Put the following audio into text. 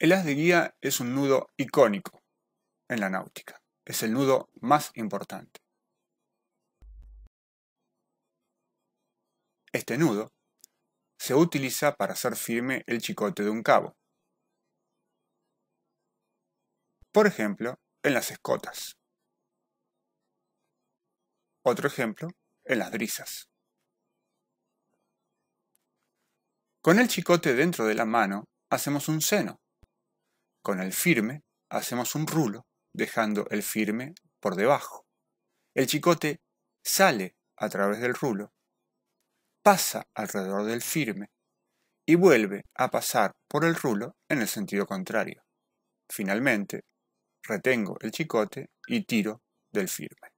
El as de guía es un nudo icónico en la náutica. Es el nudo más importante. Este nudo se utiliza para hacer firme el chicote de un cabo. Por ejemplo, en las escotas. Otro ejemplo, en las brisas. Con el chicote dentro de la mano hacemos un seno con el firme hacemos un rulo, dejando el firme por debajo. El chicote sale a través del rulo, pasa alrededor del firme y vuelve a pasar por el rulo en el sentido contrario. Finalmente, retengo el chicote y tiro del firme.